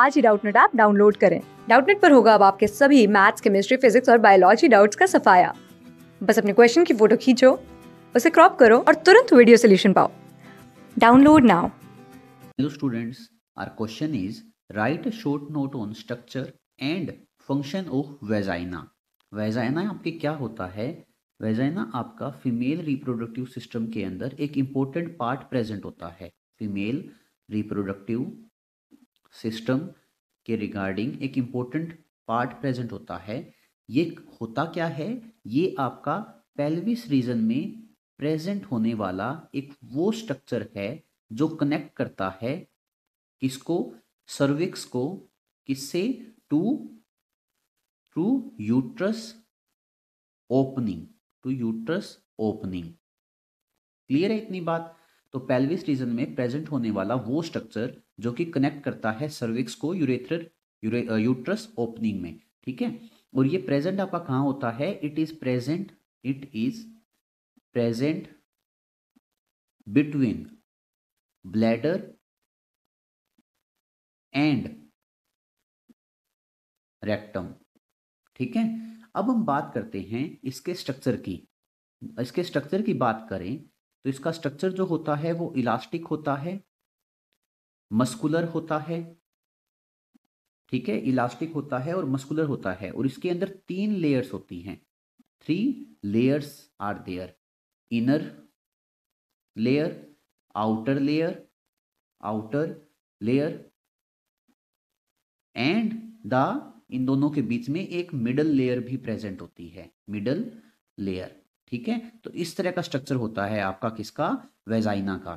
आज ही Doubtnut app download करें डाउटनेट पर होगा अब आपके सभी मैथ्स केमिस्ट्री फिजिक्स और बायोलॉजी डाउट्स का सफाया बस अपने क्वेश्चन की फोटो खींचो उसे क्रॉप करो और तुरंत वीडियो सोल्यूशन पाओ download now hello students our question is write a short note on structure and function of vagina vagina आपके क्या होता है वेजाइना आपका फीमेल रिप्रोडक्टिव सिस्टम के अंदर एक इंपॉर्टेंट पार्ट प्रेजेंट होता है फीमेल रिप्रोडक्टिव सिस्टम के रिगार्डिंग एक इम्पोर्टेंट पार्ट प्रेजेंट होता है ये होता क्या है ये आपका पेल्विस रीजन में प्रेजेंट होने वाला एक वो स्ट्रक्चर है जो कनेक्ट करता है किसको सर्विक्स को किससे to to uterus opening to uterus opening clear है इतनी बात तो पेल्विस रीजन में प्रेजेंट होने वाला वो स्ट्रक्चर जो कि कनेक्ट करता है सर्विक्स को यूरेथर यूट्रस ओपनिंग में ठीक है और ये प्रेजेंट आपका कहाँ होता है it is present it is present between bladder and rectum ठीक है अब हम बात करते हैं इसके स्ट्रक्चर की इसके स्ट्रक्चर की बात करें तो इसका स्ट्रक्चर जो होता है वो इलास्टिक होता है मस्कुलर होता है ठीक है इलास्टिक होता है और मस्कुलर होता है और इसके अंदर तीन लेयर्स होती हैं three layers are there inner layer outer layer outer layer and the इन दोनों के बीच में एक मिडल लेयर भी प्रेजेंट होती है मिडल लेयर ठीक है तो इस तरह का स्ट्रक्चर होता है आपका किसका वेजाइना का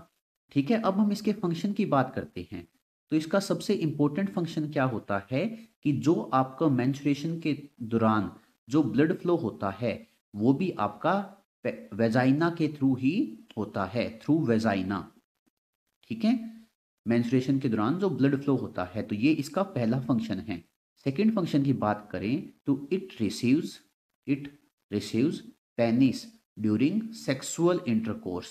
ठीक है अब हम इसके फंक्शन की बात करते हैं तो इसका सबसे इंपॉर्टेंट फंक्शन क्या होता है कि जो आपका मैंसुरेशन के दौरान जो ब्लड फ्लो होता है वो भी आपका वेजाइना के थ्रू ही होता है थ्रू वेजाइना ठीक है मैंसुरेशन के दौरान जो ब्लड फ्लो होता है तो ये इसका पहला फंक्शन है सेकेंड फंक्शन की बात करें तो it receives it receives penis during sexual intercourse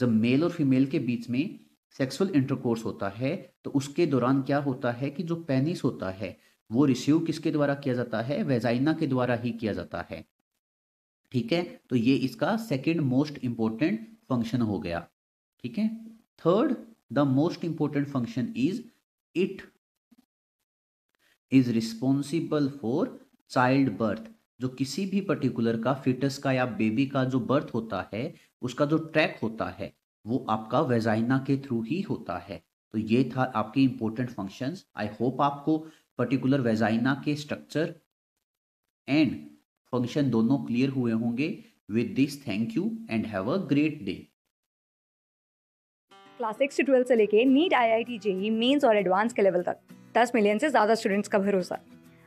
जब मेल और फीमेल के बीच में सेक्सुअल इंटरकोर्स होता है तो उसके दौरान क्या होता है कि जो पेनिस होता है वो रिसीव किसके द्वारा किया जाता है वेजाइना के द्वारा ही किया जाता है ठीक है तो ये इसका सेकेंड मोस्ट इंपॉर्टेंट फंक्शन हो गया ठीक है third the most important function is it is responsible for child birth जो किसी भी पर्टिकुलर का फिटस का या बेबी का जो बर्थ होता है उसका जो ट्रैक होता है वो आपका वेजाइना के थ्रू ही होता है तो ये था आपके इंपॉर्टेंट फंक्शंस आई होप आपको पर्टिकुलर वेजाइना के स्ट्रक्चर एंड फंक्शन दोनों क्लियर हुए होंगे with this thank you and have a great day class six से ट्वेल्थ से लेके NEET I I T JEE mains और एडवांस के लेवल तक दस मिलियन से ज़्यादा स्टूडेंट्स का भरोसा